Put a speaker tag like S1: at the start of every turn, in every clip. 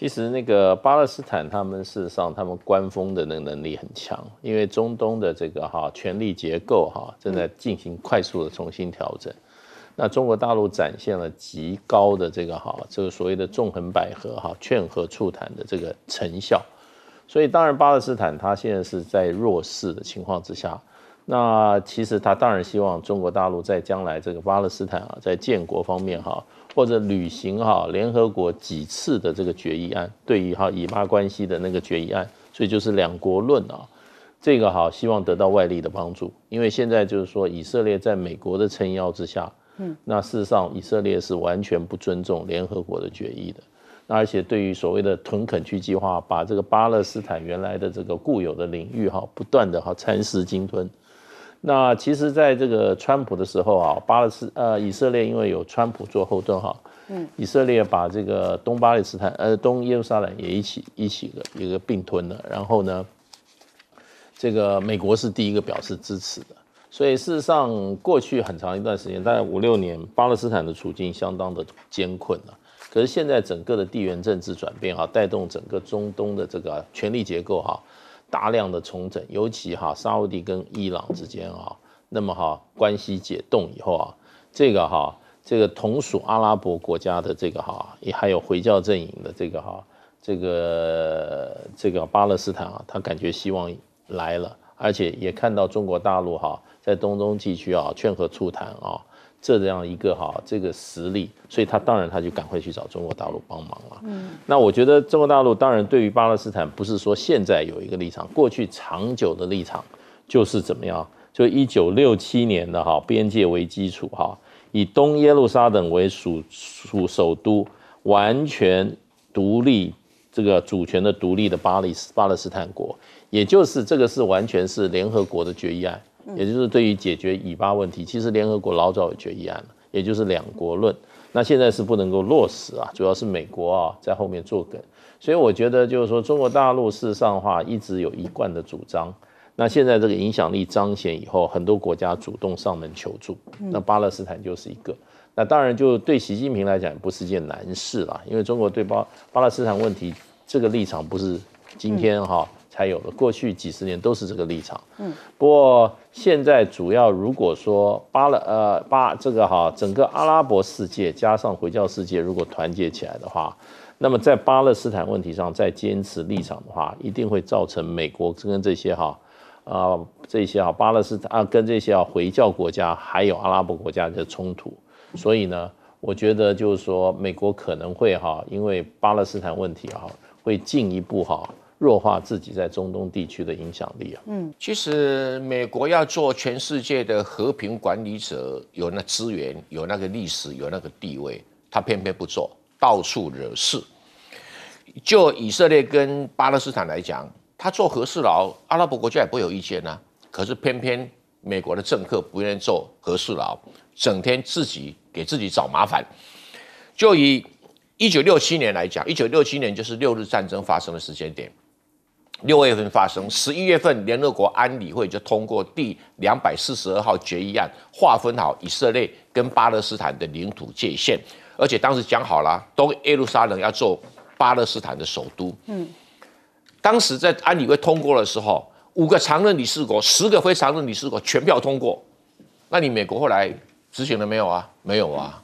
S1: 其实那个巴勒斯坦，他们事实上他们官风的那个能力很强，因为中东的这个哈权力结构哈正在进行快速的重新调整，那中国大陆展现了极高的这个哈这个所谓的纵横捭阖哈劝和促谈的这个成效，所以当然巴勒斯坦他现在是在弱势的情况之下。那其实他当然希望中国大陆在将来这个巴勒斯坦啊，在建国方面哈，或者履行哈联合国几次的这个决议案，对于哈以巴关系的那个决议案，所以就是两国论啊，这个哈希望得到外力的帮助，因为现在就是说以色列在美国的撑腰之下，嗯，那事实上以色列是完全不尊重联合国的决议的，那而且对于所谓的屯垦区计划，把这个巴勒斯坦原来的这个固有的领域哈，不断的哈蚕食鲸吞。那其实，在这个川普的时候啊，巴勒斯呃以色列因为有川普做后盾哈，嗯，以色列把这个东巴勒斯坦呃东耶路撒冷也一起一起的一个并吞了，然后呢，这个美国是第一个表示支持的，所以事实上过去很长一段时间，大概五六年，巴勒斯坦的处境相当的艰困了。可是现在整个的地缘政治转变哈，带动整个中东的这个权力结构哈。大量的重整，尤其哈沙地跟伊朗之间啊，那么哈关系解冻以后啊，这个哈这个同属阿拉伯国家的这个哈，也还有回教阵营的这个哈，这个这个巴勒斯坦啊，他感觉希望来了，而且也看到中国大陆哈在中东地区啊劝和促谈啊。这样一个哈，这个实力，所以他当然他就赶快去找中国大陆帮忙了。嗯，那我觉得中国大陆当然对于巴勒斯坦不是说现在有一个立场，过去长久的立场就是怎么样？就一九六七年的哈边界为基础哈，以东耶路撒冷为属属首都，完全独立这个主权的独立的巴黎斯巴勒斯坦国，也就是这个是完全是联合国的决议案。也就是对于解决以巴问题，其实联合国老早有决议案了，也就是两国论。那现在是不能够落实啊，主要是美国啊在后面作梗。所以我觉得就是说，中国大陆事实上话一直有一贯的主张。那现在这个影响力彰显以后，很多国家主动上门求助，那巴勒斯坦就是一个。那当然就对习近平来讲不是件难事了，因为中国对巴巴勒斯坦问题这个立场不是今天哈。才有了过去几十年都是这个立场，嗯，不过现在主要如果说巴勒呃巴这个哈整个阿拉伯世界加上回教世界如果团结起来的话，那么在巴勒斯坦问题上再坚持立场的话，一定会造成美国跟这些哈啊这些啊巴勒斯坦啊跟这些啊回教国家还有阿拉伯国家的冲突，所以呢，我觉得就是说美国可能会哈因为巴勒斯坦问题哈会进一步哈。弱化自己在中东地区的影响力啊！
S2: 嗯，其实美国要做全世界的和平管理者，有那资源，有那个历史，有那个地位，他偏偏不做到处惹事。就以色列跟巴勒斯坦来讲，他做和事佬，阿拉伯国家也不有意见呢。可是偏偏美国的政客不愿意做和事佬，整天自己给自己找麻烦。就以一九六七年来讲，一九六七年就是六日战争发生的时间点。六月份发生，十一月份联合国安理会就通过第两百四十二号决议案，划分好以色列跟巴勒斯坦的领土界限，而且当时讲好了，东耶路撒冷要做巴勒斯坦的首都。嗯，当时在安理会通过的时候，五个常任理事国、十个非常任理事国全票通过。那你美国后来执行了没有啊？没有啊，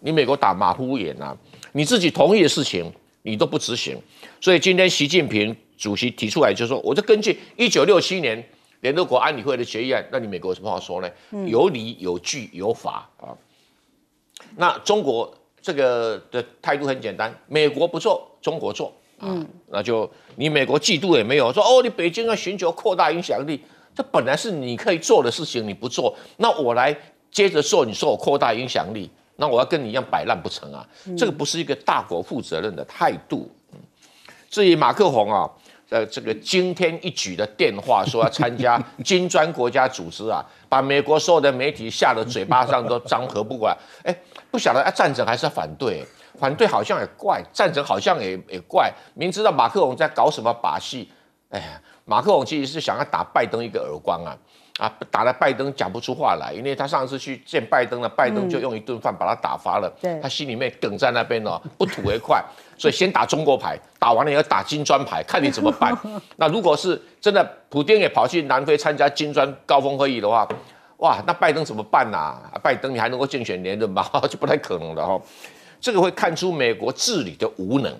S2: 你美国打马虎眼啊？你自己同意的事情你都不执行，所以今天习近平。主席提出来就说：“我就根据一九六七年联合国安理会的决议案，那你美国有什么话说呢？有理有据有法啊！那中国这个的态度很简单，美国不做，中国做啊！那就你美国嫉妒也没有，说哦，你北京要寻求扩大影响力，这本来是你可以做的事情，你不做，那我来接着做。你说我扩大影响力，那我要跟你一样摆烂不成啊！这个不是一个大国负责任的态度。至于马克宏啊。”呃，这个惊天一举的电话，说要参加金砖国家组织啊，把美国所有的媒体吓得嘴巴上都张合不管。来。哎，不晓得要赞成还是反对？反对好像也怪，赞成好像也也怪。明知道马克龙在搞什么把戏，哎，马克龙其实是想要打拜登一个耳光啊。啊，打了拜登讲不出话来，因为他上次去见拜登了，拜登就用一顿饭把他打发了。他心里面梗在那边哦，不吐为快。所以先打中国牌，打完了以后打金砖牌，看你怎么办。那如果是真的，普京也跑去南非参加金砖高峰会议的话，哇，那拜登怎么办呐？拜登你还能够竞选连任吗？就不太可能了哈。这个会看出美国治理的无能。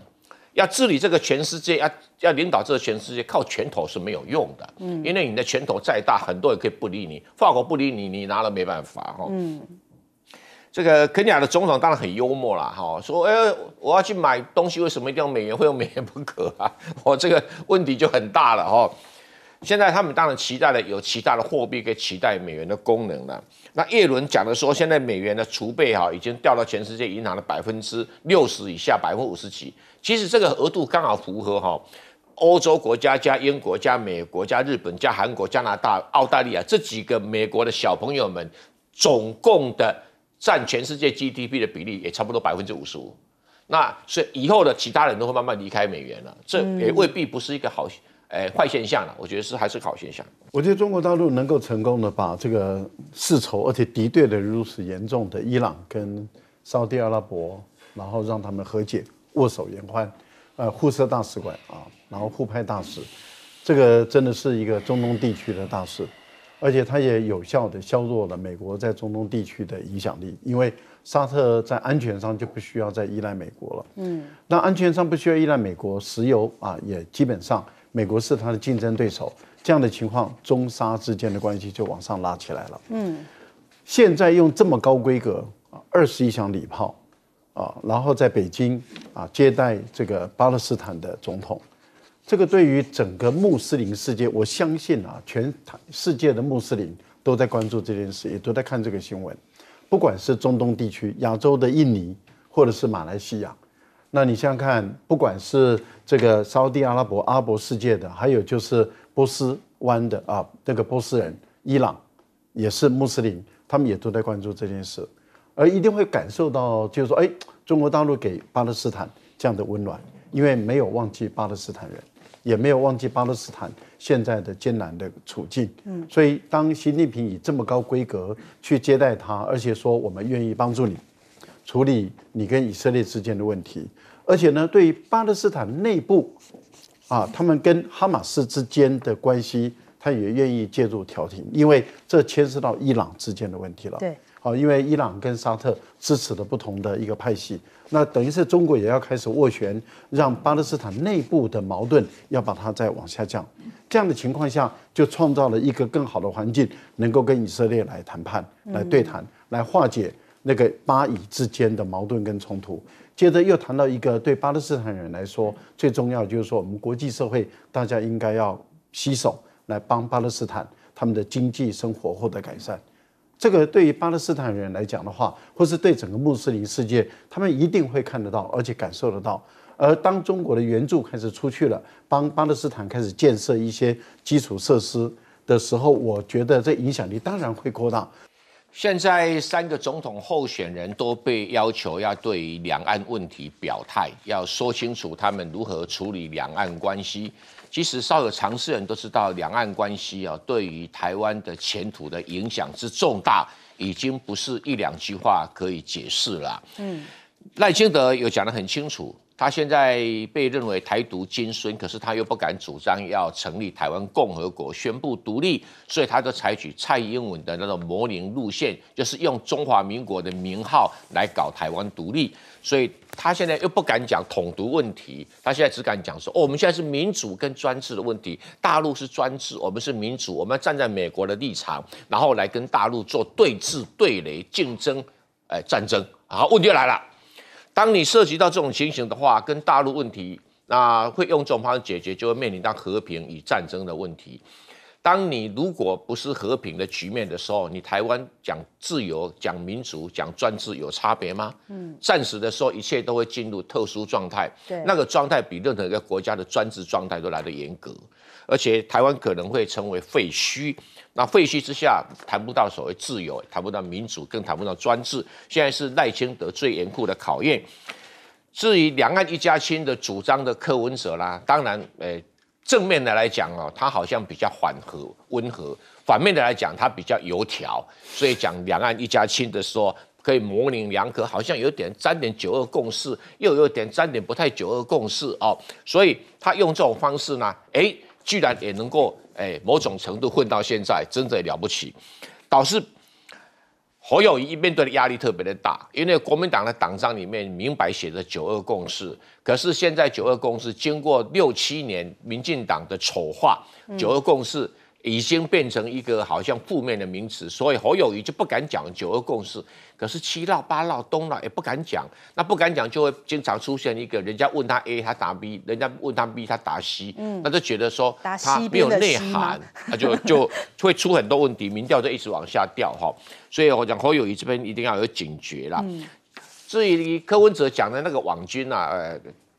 S2: 要治理这个全世界，要要领导这个全世界，靠拳头是没有用的。嗯，因为你的拳头再大，很多人可以不理你，法国不理你，你拿了没办法哈。嗯，这个肯尼亚的总统当然很幽默了哈，说哎，我要去买东西，为什么一定要美元？会用美元不可？我 这个问题就很大了哈。现在他们当然期待的有其他的货币可以取代美元的功能了。那耶伦讲的说，现在美元的储备哈，已经掉到全世界银行的百分之六十以下，百分之五十几。其实这个额度刚好符合哈，欧洲国家加英国加美国加日本加韩国加拿大澳大利亚这几个美国的小朋友们，总共的占全世界 GDP 的比例也差不多百分之五十五。那所以以后的其他人都会慢慢离开美元了，这也未必不是一个好诶坏现象了。我觉得是还是好现象。
S3: 我觉得中国大陆能够成功的把这个世仇而且敌对的如此严重的伊朗跟沙特阿拉伯，然后让他们和解。握手言欢，呃，互设大使馆啊，然后互派大使，这个真的是一个中东地区的大事，而且它也有效的削弱了美国在中东地区的影响力，因为沙特在安全上就不需要再依赖美国了。嗯，那安全上不需要依赖美国，石油啊也基本上美国是它的竞争对手，这样的情况中沙之间的关系就往上拉起来了。嗯，现在用这么高规格啊，二十亿响礼炮。啊，然后在北京啊接待这个巴勒斯坦的总统，这个对于整个穆斯林世界，我相信啊，全世界的穆斯林都在关注这件事，也都在看这个新闻。不管是中东地区、亚洲的印尼或者是马来西亚，那你想想看，不管是这个沙地阿拉伯、阿拉伯世界的，还有就是波斯湾的啊，这个波斯人、伊朗也是穆斯林，他们也都在关注这件事。而一定会感受到，就是说，哎，中国大陆给巴勒斯坦这样的温暖，因为没有忘记巴勒斯坦人，也没有忘记巴勒斯坦现在的艰难的处境。嗯，所以当习近平以这么高规格去接待他，而且说我们愿意帮助你处理你跟以色列之间的问题，而且呢，对于巴勒斯坦内部啊，他们跟哈马斯之间的关系，他也愿意介入调停，因为这牵涉到伊朗之间的问题了。对。哦，因为伊朗跟沙特支持的不同的一个派系，那等于是中国也要开始斡旋，让巴勒斯坦内部的矛盾要把它再往下降，这样的情况下就创造了一个更好的环境，能够跟以色列来谈判、来对谈、来化解那个巴以之间的矛盾跟冲突。接着又谈到一个对巴勒斯坦人来说最重要的，就是说我们国际社会大家应该要携手来帮巴勒斯坦他们的经济生活获得改善。这个对于巴勒斯坦人来讲的话，或是对整个穆斯林世界，他们一定会看得到，而且感受得到。而当中国的援助开始出去了，帮巴勒斯坦开始建设一些基础设施的时候，我觉得这影响力当然会扩大。
S2: 现在三个总统候选人都被要求要对两岸问题表态，要说清楚他们如何处理两岸关系。其实稍有常识人都知道，两岸关系啊，对于台湾的前途的影响之重大，已经不是一两句话可以解释了。嗯，赖清德有讲得很清楚。他现在被认为台独金孙，可是他又不敢主张要成立台湾共和国、宣布独立，所以他就采取蔡英文的那种模棱路线，就是用中华民国的名号来搞台湾独立，所以他现在又不敢讲统独问题，他现在只敢讲说：哦，我们现在是民主跟专制的问题，大陆是专制，我们是民主，我们要站在美国的立场，然后来跟大陆做对峙、对垒、竞争，哎，战争。好，问题来了。当你涉及到这种情形的话，跟大陆问题，那会用这种方式解决，就会面临到和平与战争的问题。当你如果不是和平的局面的时候，你台湾讲自由、讲民主、讲专制，有差别吗？嗯，暂时的时候，一切都会进入特殊状态，那个状态比任何一个国家的专制状态都来得严格。而且台湾可能会成为废墟，那废墟之下谈不到所谓自由，谈不到民主，更谈不到专制。现在是赖清德最严酷的考验。至于两岸一家亲的主张的柯文哲啦，当然，诶，正面的来讲哦，他好像比较缓和温和；反面的来讲，他比较油条。所以讲两岸一家亲的说，可以模棱两可，好像有点沾点九二共识，又有点沾点不太九二共识哦。所以他用这种方式呢，诶。居然也能够哎，某种程度混到现在，真的了不起。导致侯友谊面对的压力特别的大，因为国民党的党章里面明摆写着九二共识，可是现在九二共识经过六七年民进党的丑化，九二共识。已经变成一个好像负面的名词，所以侯友谊就不敢讲九二共识，可是七闹八闹东闹也不敢讲，那不敢讲就会经常出现一个人家问他 A，他答 B，人家问他 B，他答 C，那就觉得说他没有内涵，他就 就会出很多问题，民调就一直往下掉哈。所以我讲侯友谊这边一定要有警觉啦。至于柯文哲讲的那个网军啊，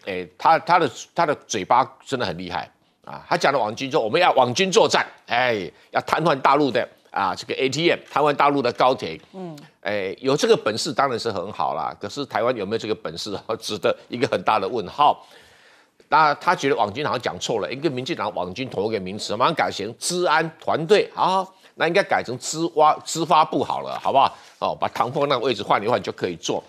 S2: 哎，他他的他的嘴巴真的很厉害。啊，他讲的网军说我们要网军作战，哎，要瘫痪大陆的啊，这个 ATM，瘫痪大陆的高铁，嗯，哎，有这个本事当然是很好啦。可是台湾有没有这个本事，值得一个很大的问号。那他觉得网军好像讲错了，一个民进党网军同一个名词，马上改成治安团队啊，那应该改成资挖资发部好了，好不好？哦，把唐凤那个位置换一换就可以做。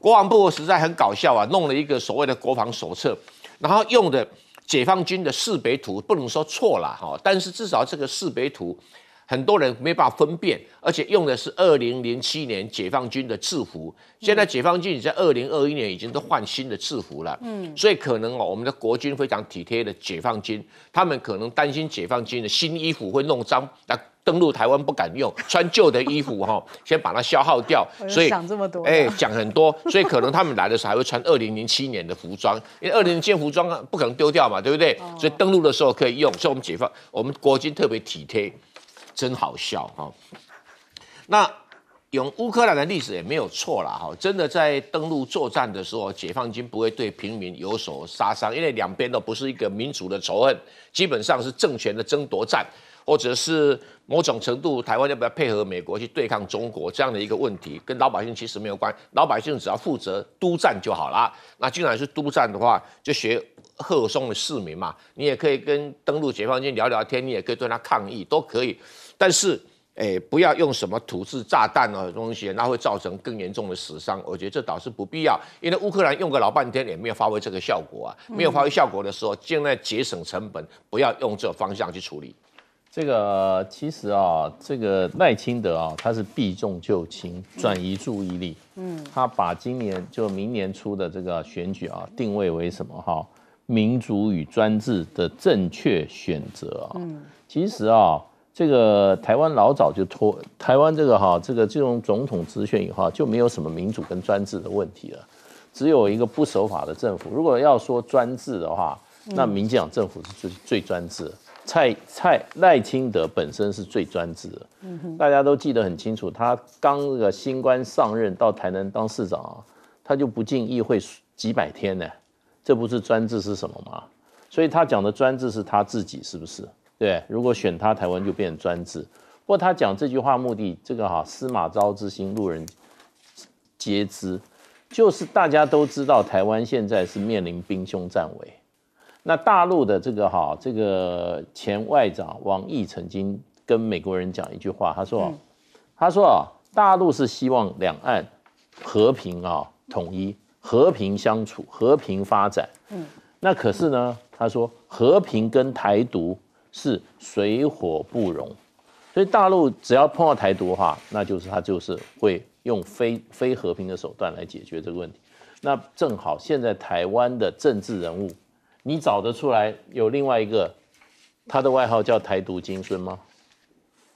S2: 国防部实在很搞笑啊，弄了一个所谓的国防手册，然后用的。解放军的识别图不能说错了哈，但是至少这个识别图很多人没办法分辨，而且用的是二零零七年解放军的制服，现在解放军在二零二一年已经都换新的制服了，嗯，所以可能哦，我们的国军非常体贴的解放军，他们可能担心解放军的新衣服会弄脏，那。登陆台湾不敢用，穿旧的衣服哈，先把它消耗掉。所以讲这么多，哎，讲很多，所以可能他们来的时候还会穿二零零七年的服装，因为二零零年服装不可能丢掉嘛，对不对？所以登陆的时候可以用。所以我们解放，我们国军特别体贴，真好笑哈。那用乌克兰的历史也没有错了哈，真的在登陆作战的时候，解放军不会对平民有所杀伤，因为两边都不是一个民族的仇恨，基本上是政权的争夺战。或者是某种程度，台湾要不要配合美国去对抗中国这样的一个问题，跟老百姓其实没有关，老百姓只要负责督战就好了。那既然是督战的话，就学鹤松的市民嘛，你也可以跟登陆解放军聊聊天，你也可以对他抗议，都可以。但是，哎，不要用什么土制炸弹啊东西，那会造成更严重的死伤。我觉得这倒是不必要，因为乌克兰用个老半天也没有发挥这个效果啊。没有发挥效果的时候，尽量节省成本，不要用这个方向去处理。这个其
S1: 实啊，这个赖清德啊，他是避重就轻，转移注意力。嗯，他把今年就明年初的这个选举啊，定位为什么哈？民主与专制的正确选择啊。嗯，其实啊，这个台湾老早就脱台湾这个哈，这个这种总统直选以后，就没有什么民主跟专制的问题了，只有一个不守法的政府。如果要说专制的话，那民进党政府是最最专制。蔡蔡赖清德本身是最专制，大家都记得很清楚。他刚这个新官上任到台南当市长啊，他就不进议会几百天呢，这不是专制是什么嘛？所以他讲的专制是他自己，是不是？对，如果选他，台湾就变成专制。不过他讲这句话目的，这个哈司马昭之心，路人皆知，就是大家都知道台湾现在是面临兵凶战危。那大陆的这个哈，这个前外长王毅曾经跟美国人讲一句话，他说：“他说大陆是希望两岸和平啊，统一、和平相处、和平发展。”嗯，那可是呢，他说和平跟台独是水火不容，所以大陆只要碰到台独的话，那就是他就是会用非非和平的手段来解决这个问题。那正好现在台湾的政治人物。你找得出来有另外一个，他的外号叫“台独金孙”吗？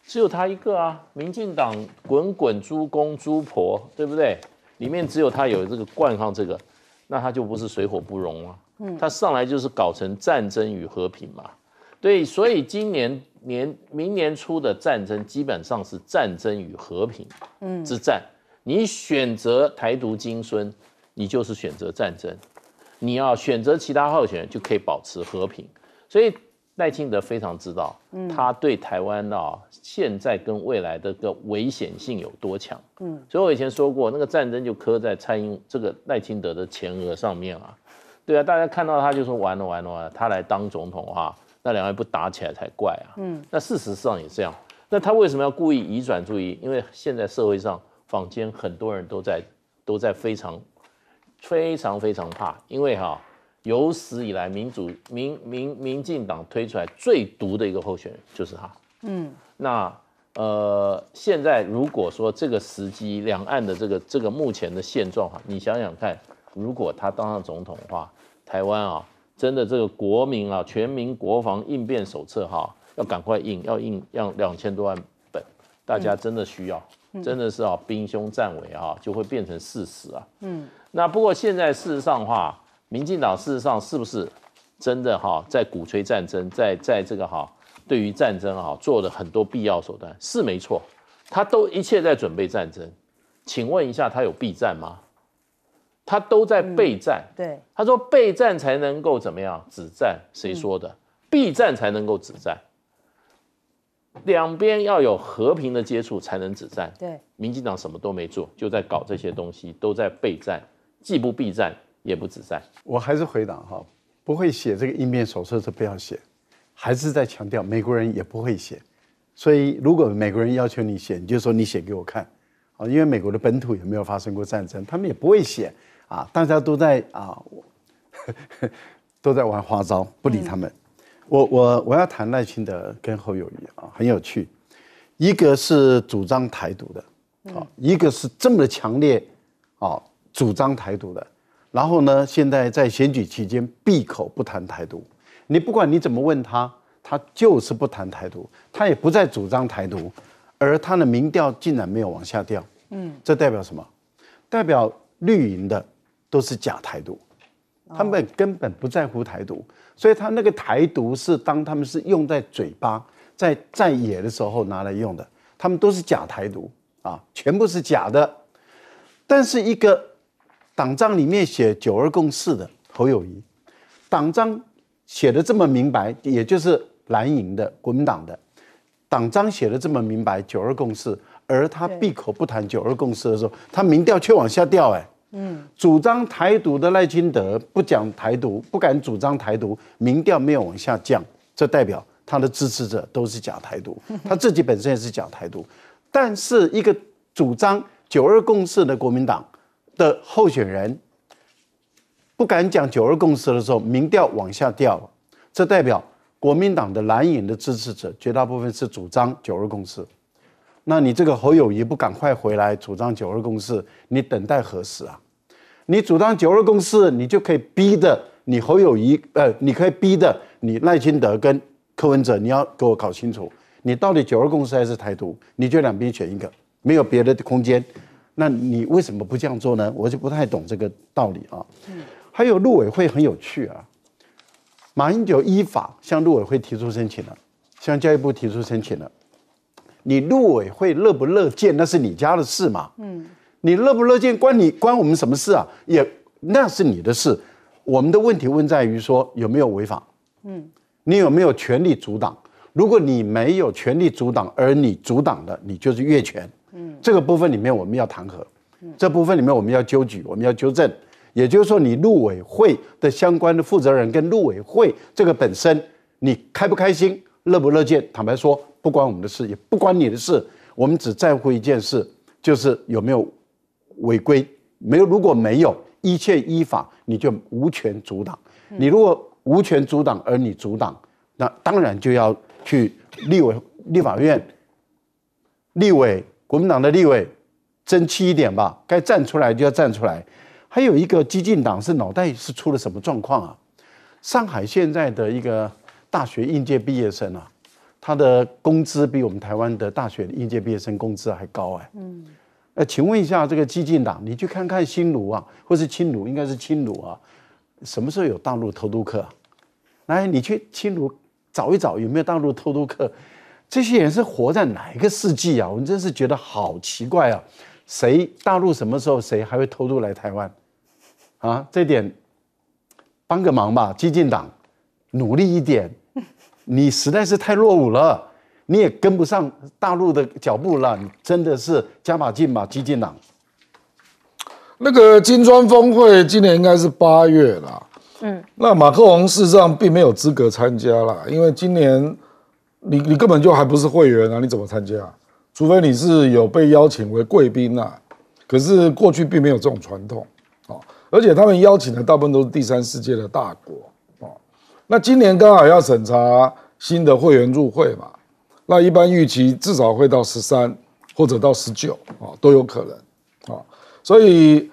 S1: 只有他一个啊！民进党“滚滚猪公猪婆”，对不对？里面只有他有这个冠上这个，那他就不是水火不容了。嗯，他上来就是搞成战争与和平嘛。对，所以今年年明年初的战争基本上是战争与和平之战。你选择“台独金孙”，你就是选择战争。你要选择其他候选人就可以保持和平，所以赖清德非常知道，他对台湾的现在跟未来的个危险性有多强，嗯，所以我以前说过，那个战争就刻在蔡英这个赖清德的前额上面啊。对啊，大家看到他就说完了完了完了，他来当总统啊，那两岸不打起来才怪啊，嗯，那事实上也这样，那他为什么要故意移转注意？因为现在社会上坊间很多人都在都在非常。非常非常怕，因为哈，有史以来民主民民民进党推出来最毒的一个候选人就是他。嗯，那呃，现在如果说这个时机，两岸的这个这个目前的现状哈，你想想看，如果他当上总统的话，台湾啊，真的这个国民啊，全民国防应变手册哈，要赶快印，要印要两千多万本，大家真的需要。真的是啊，兵凶战危啊，就会变成事实啊。嗯，那不过现在事实上的话，民进党事实上是不是真的哈在鼓吹战争，在在这个哈对于战争哈做了很多必要手段，是没错，他都一切在准备战争。请问一下，他有避战吗？他都在备战。对，他说备战才能够怎么样止战？谁说的？避战才能够止战？两边要有和平的接触，才能止战。对，民进党什么都没做，就在搞这些东西，都在备战，既不避战，也不止战。
S3: 我还是回答哈，不会写这个应变手册是不要写，还是在强调美国人也不会写，所以如果美国人要求你写，你就说你写给我看，啊，因为美国的本土也没有发生过战争，他们也不会写啊，大家都在啊，都在玩花招，不理他们。我我我要谈耐心的跟侯友谊啊，很有趣，一个是主张台独的，啊，一个是这么强烈啊主张台独的，然后呢，现在在选举期间闭口不谈台独，你不管你怎么问他，他就是不谈台独，他也不再主张台独，而他的民调竟然没有往下掉，嗯，这代表什么？代表绿营的都是假台独，他们根本不在乎台独。所以他那个台独是当他们是用在嘴巴在在野的时候拿来用的，他们都是假台独啊，全部是假的。但是一个党章里面写九二共识的侯友谊，党章写的这么明白，也就是蓝营的国民党的党章写的这么明白九二共识，而他闭口不谈九二共识的时候，他民调却往下掉哎。嗯，主张台独的赖清德不讲台独，不敢主张台独，民调没有往下降，这代表他的支持者都是假台独，他自己本身也是假台独。但是一个主张九二共识的国民党的候选人，不敢讲九二共识的时候，民调往下掉了，这代表国民党的蓝营的支持者绝大部分是主张九二共识。那你这个侯友谊不赶快回来主张九二共识，你等待何时啊？你主张九二共识，你就可以逼的你侯友谊，呃，你可以逼的你赖清德跟柯文哲，你要给我搞清楚，你到底九二共识还是台独？你就两边选一个，没有别的空间。那你为什么不这样做呢？我就不太懂这个道理啊。嗯，还有陆委会很有趣啊，马英九依法向陆委会提出申请了，向教育部提出申请了。你陆委会乐不乐见，那是你家的事嘛。嗯，你乐不乐见关你关我们什么事啊？也那是你的事。我们的问题问在于说有没有违法？嗯，你有没有权利阻挡？如果你没有权利阻挡，而你阻挡的，你就是越权。嗯，这个部分里面我们要弹劾。嗯，这部分里面我们要纠举，我们要纠正。也就是说，你陆委会的相关的负责人跟陆委会这个本身，你开不开心，乐不乐见，坦白说。不关我们的事，也不关你的事。我们只在乎一件事，就是有没有违规。没有，如果没有一切依法，你就无权阻挡。你如果无权阻挡，而你阻挡，那当然就要去立委、立法院、立委、国民党的立委，争气一点吧，该站出来就要站出来。还有一个激进党是脑袋是出了什么状况啊？上海现在的一个大学应届毕业生啊。他的工资比我们台湾的大学应届毕业生工资还高哎。嗯，呃，请问一下这个激进党，你去看看新卢啊，或是青卢，应该是青卢啊，什么时候有大陆偷渡客？来，你去青卢找一找，有没有大陆偷渡客？这些人是活在哪一个世纪啊？我们真是觉得好奇怪啊！谁大陆什么时候谁还会偷渡来台湾？啊，这点，帮个忙吧，激进党，努力一点。你实在是太落伍了，你也跟不上大陆的脚步了。你真的是加把劲吧，激进党。
S4: 那个金砖峰会今年应该是八月了。嗯，那马克龙事实上并没有资格参加了，因为今年你你根本就还不是会员啊，你怎么参加？除非你是有被邀请为贵宾呐。可是过去并没有这种传统，啊，而且他们邀请的大部分都是第三世界的大国。那今年刚好要审查新的会员入会嘛，那一般预期至少会到十三或者到十九啊，都有可能啊。所以，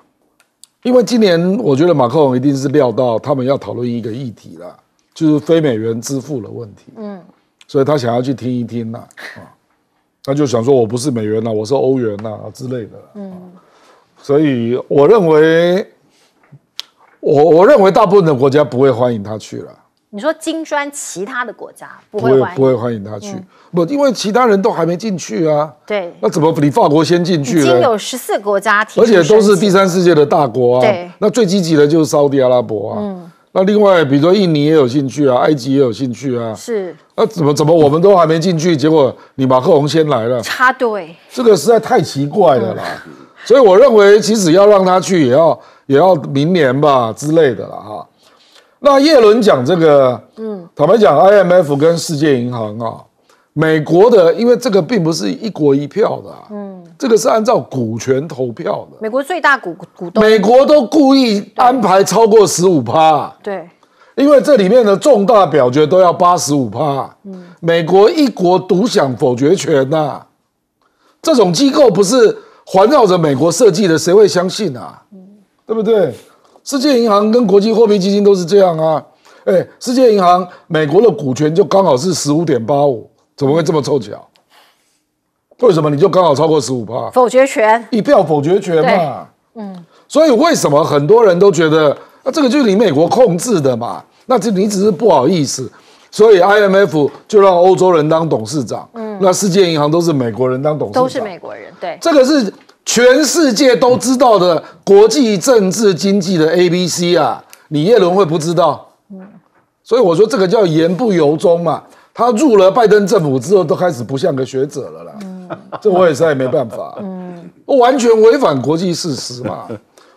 S4: 因为今年我觉得马克龙一定是料到他们要讨论一个议题了，就是非美元支付的问题。嗯，所以他想要去听一听啦。啊，他就想说：“我不是美元呐，我是欧元呐之类的。”嗯，所以我认为，我我认为大部分的国家不会欢迎他去了。
S2: 你说金砖，其他的国家不会不会欢迎他去，
S4: 不，因为其他人都还没进去啊。对，那怎么你法国先进去了？已经有
S2: 十四国家提，而且都是第三
S4: 世界的大国啊。对，那最积极的就是沙特阿拉伯啊。嗯，那另外比如说印尼也有兴趣啊，埃及也有兴趣啊。是，那怎么怎么我们都还没进去，结果你马克龙先来了？插队，这个实在太奇怪了啦。所以我认为，即使要让他去，也要也要明年吧之类的了哈。那耶伦讲这个，嗯，坦白讲，IMF 跟世界银行啊，美国的，因为这个并不是一国一票的，嗯，这个是按照股权投票
S2: 的。美国最大股股东。美国
S4: 都故意安排超过十五趴，对，因为这里面的重大表决都要八十五趴，嗯，美国一国独享否决权呐，这种机构不是环绕着美国设计的，谁会相信啊？嗯，对不对？世界银行跟国际货币基金都是这样啊！哎，世界银行美国的股权就刚好是十五点八五，怎么会这么凑巧？为什么你就刚好超过十五八？否决权，一票否决权嘛。嗯。所以为什么很多人都觉得那这个就是你美国控制的嘛？那这你只是不好意思，所以 IMF 就让欧洲人当董事长。嗯。那世界银行都是美国人当董事，都是
S2: 美国人。对。这个是。
S4: 全世界都知道的国际政治经济的 A B C 啊，你叶伦会不知道？所以我说这个叫言不由衷嘛。他入了拜登政府之后，都开始不像个学者了啦。这我也实在没办法。嗯，完全违反国际事实嘛。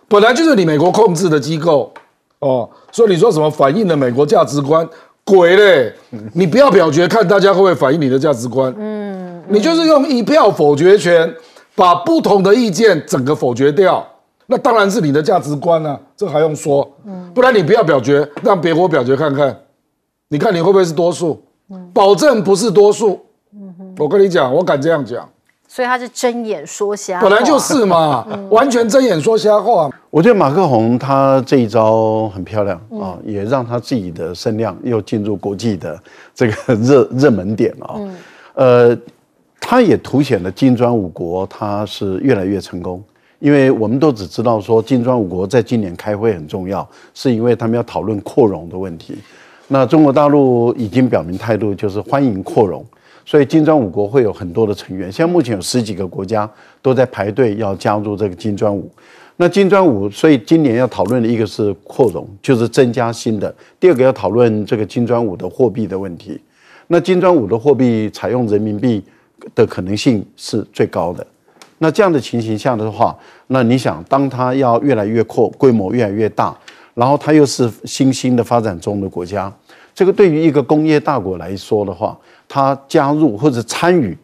S4: 本来就是你美国控制的机构哦，所以你说什么反映了美国价值观？鬼嘞！你不要表决，看大家会不会反映你的价值观。嗯，你就是用一票否决权。把不同的意见整个否决掉，那当然是你的价值观啊，这还用说？嗯，不然你不要表决，让别国表决看看，你看你会不会是多数？嗯，保证不是多数。嗯，我跟你讲，我敢
S3: 这样讲。
S2: 所以他是睁眼说瞎，本来就是嘛，
S3: 完全睁眼说瞎话。我觉得马克宏他这一招很漂亮啊，也让他自己的声量又进入国际的这个热热门点啊。嗯，呃。它也凸显了金砖五国它是越来越成功，因为我们都只知道说金砖五国在今年开会很重要，是因为他们要讨论扩容的问题。那中国大陆已经表明态度，就是欢迎扩容，所以金砖五国会有很多的成员，像目前有十几个国家都在排队要加入这个金砖五。那金砖五，所以今年要讨论的一个是扩容，就是增加新的；第二个要讨论这个金砖五的货币的问题。那金砖五的货币采用人民币。的可能性是最高的。那这样的情形下的话，那你想，当它要越来越扩规模越来越大，然后它又是新兴的发展中的国家，这个对于一个工业大国来说的话，它加入或者参与，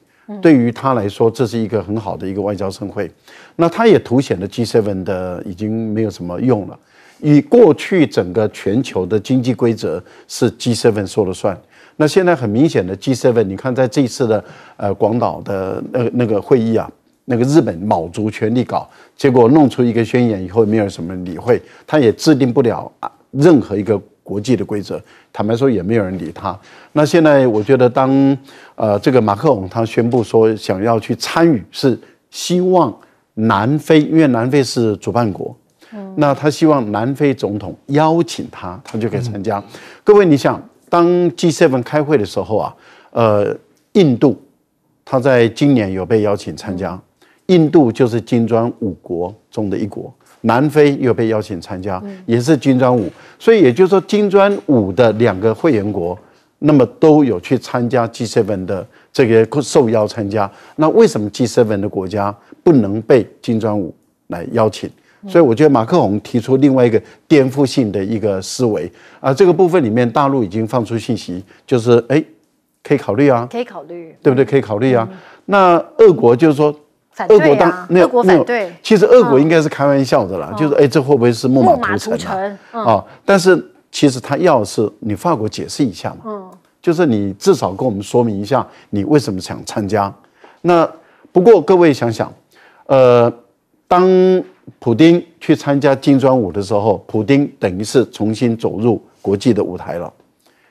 S3: 对于它来说这是一个很好的一个外交盛会。那它也凸显了 G7 的已经没有什么用了。以过去整个全球的经济规则是 G7 说了算。那现在很明显的 G seven，你看在这一次的呃广岛的那那个会议啊，那个日本卯足全力搞，结果弄出一个宣言以后，没有什么理会，他也制定不了啊任何一个国际的规则。坦白说，也没有人理他。那现在我觉得，当呃这个马克龙他宣布说想要去参与，是希望南非，因为南非是主办国，嗯，那他希望南非总统邀请他，他就可以参加。各位，你想？当 G7 开会的时候啊，呃，印度他在今年有被邀请参加，印度就是金砖五国中的一国，南非有被邀请参加，也是金砖五，所以也就是说金砖五的两个会员国，那么都有去参加 G7 的这个受邀参加，那为什么 G7 的国家不能被金砖五来邀请？所以我觉得马克宏提出另外一个颠覆性的一个思维啊，这个部分里面大陆已经放出信息，就是哎，可以考虑啊，可以考虑，对不对？可以考虑啊。那俄国就是说，俄国当那有反对，其实俄国应该是开玩笑的啦，就是哎，这会不会是木马屠城啊？但是其实他要是你法国解释一下嘛，嗯，就是你至少跟我们说明一下，你为什么想参加？那不过各位想想，呃，当普丁去参加金砖五的时候，普丁等于是重新走入国际的舞台了。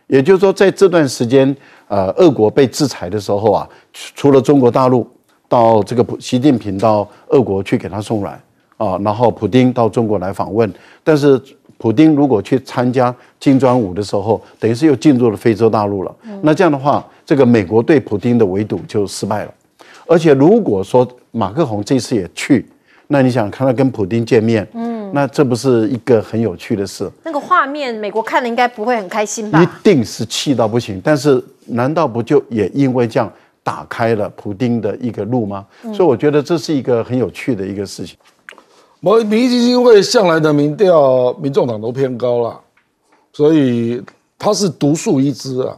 S3: 也就是说，在这段时间，呃，俄国被制裁的时候啊，除了中国大陆到这个习近平到俄国去给他送软啊，然后普丁到中国来访问，但是普丁如果去参加金砖五的时候，等于是又进入了非洲大陆了。那这样的话，这个美国对普丁的围堵就失败了。而且如果说马克宏这次也去，那你想看他跟普京见面？嗯，那这不是一个很有趣的事。
S2: 那个画面，美国看了应该不会很开心吧？一
S3: 定是气到不行。但是，难道不就也因为这样打开了普京的一个路吗？所以，我觉得这是一个很有趣的一个事情。我民进
S4: 会向来的民调，民众党都偏高了，所以他是独树一帜啊。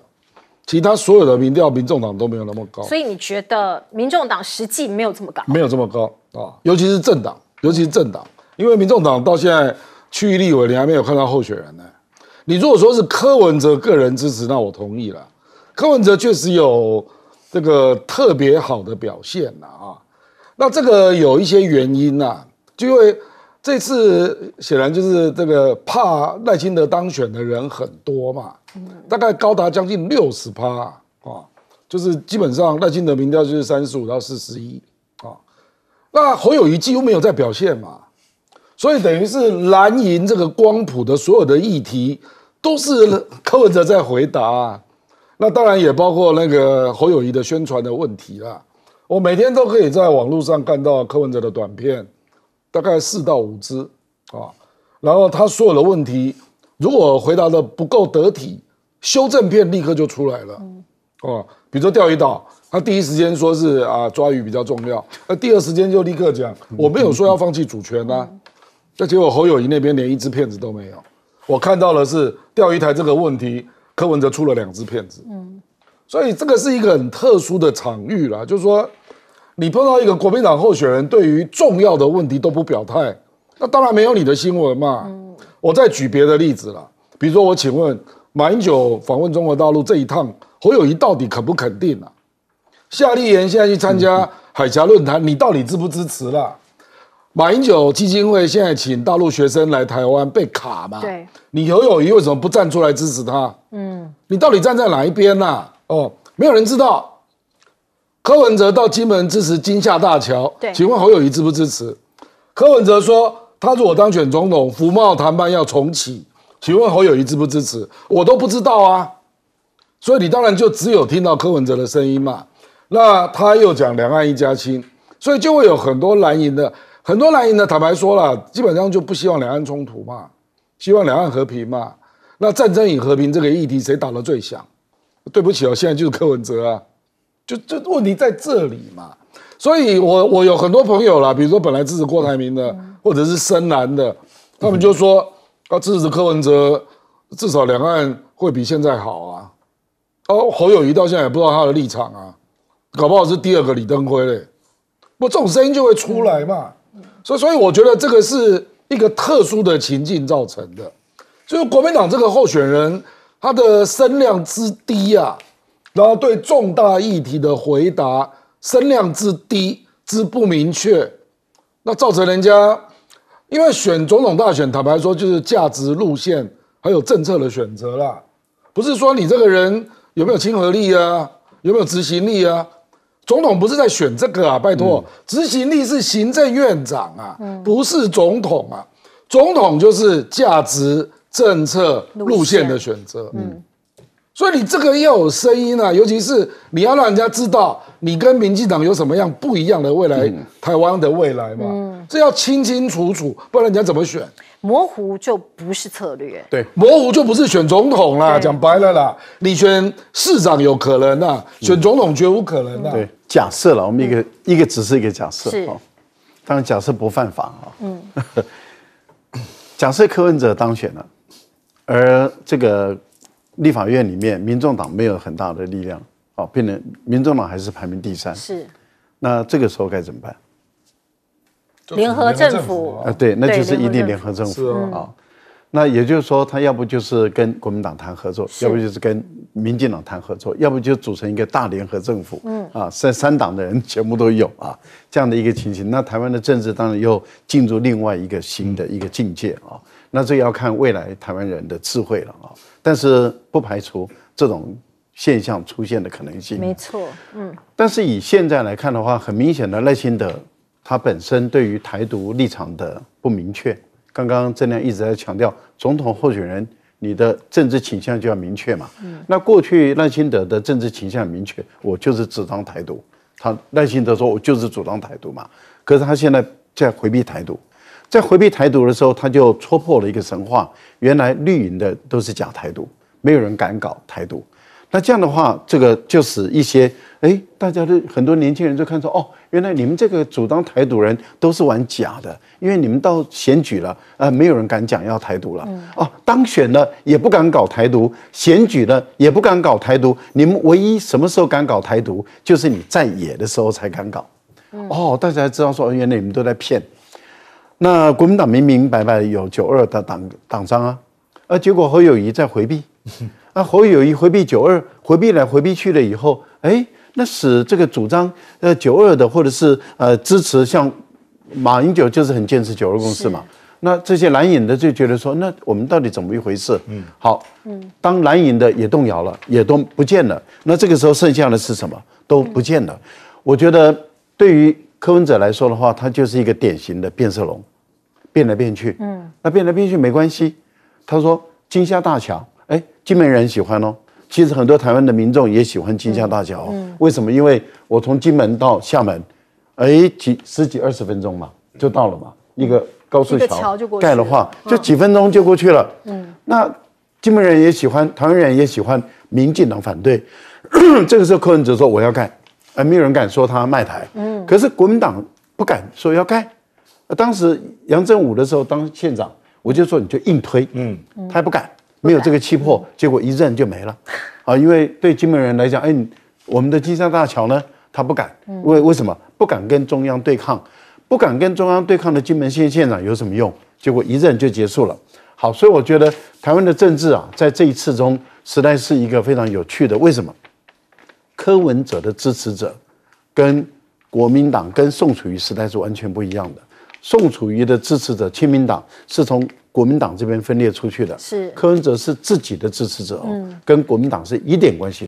S4: 其他所有的民调，民众党都没有那么高，所以
S2: 你觉得民众党实际没有这么高？
S4: 没有这么高啊，尤其是政党，尤其是政党，因为民众党到现在区域立委你还没有看到候选人呢。你如果说是柯文哲个人支持，那我同意了，柯文哲确实有这个特别好的表现呐啊。那这个有一些原因呐，就因为。这次显然就是这个怕赖清德当选的人很多嘛，大概高达将近六十趴啊，就是基本上赖清德民调就是三十五到四十一啊，那侯友谊几乎没有在表现嘛，所以等于是蓝营这个光谱的所有的议题都是柯文哲在回答，那当然也包括那个侯友谊的宣传的问题啦，我每天都可以在网络上看到柯文哲的短片。大概四到五只啊，然后他所有的问题，如果回答的不够得体，修正片立刻就出来了。哦，比如说钓鱼岛，他第一时间说是啊抓鱼比较重要，那第二时间就立刻讲我没有说要放弃主权啊。那结果侯友谊那边连一支骗子都没有，我看到的是钓鱼台这个问题，柯文哲出了两支骗子。嗯，所以这个是一个很特殊的场域啦，就是说。你碰到一个国民党候选人，对于重要的问题都不表态，那当然没有你的新闻嘛。嗯，我再举别的例子了，比如说我请问马英九访问中国大陆这一趟，侯友谊到底肯不肯定啊？夏立言现在去参加海峡论坛，你到底支不支持啦？马英九基金会现在请大陆学生来台湾被卡嘛？对，你侯友谊为什么不站出来支持他？嗯，你到底站在哪一边呐？哦，没有人知道。柯文哲到金门支持金厦大桥，请问侯友谊支不支持？柯文哲说，他如果当选总统，福茂谈判要重启，请问侯友谊支不支持？我都不知道啊，所以你当然就只有听到柯文哲的声音嘛。那他又讲两岸一家亲，所以就会有很多蓝营的，很多蓝营的坦白说了，基本上就不希望两岸冲突嘛，希望两岸和平嘛。那战争与和平这个议题，谁打的最响？对不起哦，现在就是柯文哲啊。就就问题在这里嘛，所以我我有很多朋友啦，比如说本来支持郭台铭的，或者是深蓝的，他们就说要支持柯文哲，至少两岸会比现在好啊。哦，侯友谊到现在也不知道他的立场啊，搞不好是第二个李登辉嘞。不，这种声音就会出来嘛。所以所以我觉得这个是一个特殊的情境造成的，就是国民党这个候选人他的声量之低啊。然后对重大议题的回答声量之低之不明确，那造成人家因为选总统大选，坦白说就是价值路线还有政策的选择啦，不是说你这个人有没有亲和力啊，有没有执行力啊？总统不是在选这个啊，拜托，执行力是行政院长啊，不是总统啊，总统就是价值政策路线的选择。所以你这个要有声音啊，尤其是你要让人家知道你跟民进党有什么样不一样的未来，台湾的未来嘛，这要清清楚楚，不然人家怎么选？
S2: 模糊就不是策略，
S4: 对，模糊就不是选总统啦，讲白了啦，你选市长有可能的，选总统绝无可能的。对，假设了，我们一
S3: 个一个只是一个假设，当然假设不犯法啊。嗯，假设柯文哲当选了，而这个。立法院里面，民众党没有很大的力量，哦，变成民众党还是排名第三。是，那这个时候该怎么办？
S2: 联合政府啊，对，那就是一定联合政府啊。
S3: 那也就是说，他要不就是跟国民党谈合作，要不就是跟民进党谈合作，要不就组成一个大联合政府。嗯啊，三三党的人全部都有啊，这样的一个情形，那台湾的政治当然又进入另外一个新的一个境界啊。那这要看未来台湾人的智慧了啊。但是不排除这种现象出现的可能性，没
S2: 错，嗯。
S3: 但是以现在来看的话，很明显的赖清德他本身对于台独立场的不明确。刚刚郑亮一直在强调，总统候选人你的政治倾向就要明确嘛。那过去赖清德的政治倾向明确，我就是主张台独。他赖清德说，我就是主张台独嘛。可是他现在在回避台独。在回避台独的时候，他就戳破了一个神话。原来绿营的都是假台独，没有人敢搞台独。那这样的话，这个就是一些哎，大家都很多年轻人就看出哦，原来你们这个主张台独人都是玩假的，因为你们到选举了啊，没有人敢讲要台独了。哦，当选了也不敢搞台独，选举了也不敢搞台独。你们唯一什么时候敢搞台独，就是你在野的时候才敢搞。哦，大家知道说，原来你们都在骗。那国民党明明白白有九二的党党章啊，呃，结果侯友谊在回避，啊，侯友谊回避九二，回避来回避去了以后，哎，那使这个主张呃九二的，或者是呃支持像马英九，就是很坚持九二共识嘛。那这些蓝营的就觉得说，那我们到底怎么一回事？嗯，好，嗯，当蓝营的也动摇了，也都不见了。那这个时候剩下的是什么？都不见了。我觉得对于。柯文哲来说的话，他就是一个典型的变色龙，变来变去。嗯，那变来变去没关系。他说金厦大桥，哎，金门人喜欢哦。其实很多台湾的民众也喜欢金厦大桥哦。为什么？因为我从金门到厦门，哎，几十几二十分钟嘛，就到了嘛。一个高速桥盖了话，就几分钟就过去了。嗯，那金门人也喜欢，台湾人也喜欢，民进党反对。这个时候，柯文哲说我要盖。还没有人敢说他卖台，嗯，可是国民党不敢说要盖。当时杨振武的时候当县长，我就说你就硬推，嗯，他也不敢，没有这个气魄，结果一任就没了。啊，因为对金门人来讲，哎，我们的金山大桥呢，他不敢，为为什么不敢跟中央对抗？不敢跟中央对抗的金门县县长有什么用？结果一任就结束了。好，所以我觉得台湾的政治啊，在这一次中，实在是一个非常有趣的。为什么？柯文哲的支持者，跟国民党跟宋楚瑜时代是完全不一样的。宋楚瑜的支持者，亲民党是从国民党这边分裂出去的。是，柯文哲是自己的支持者，跟国民党是一点关系。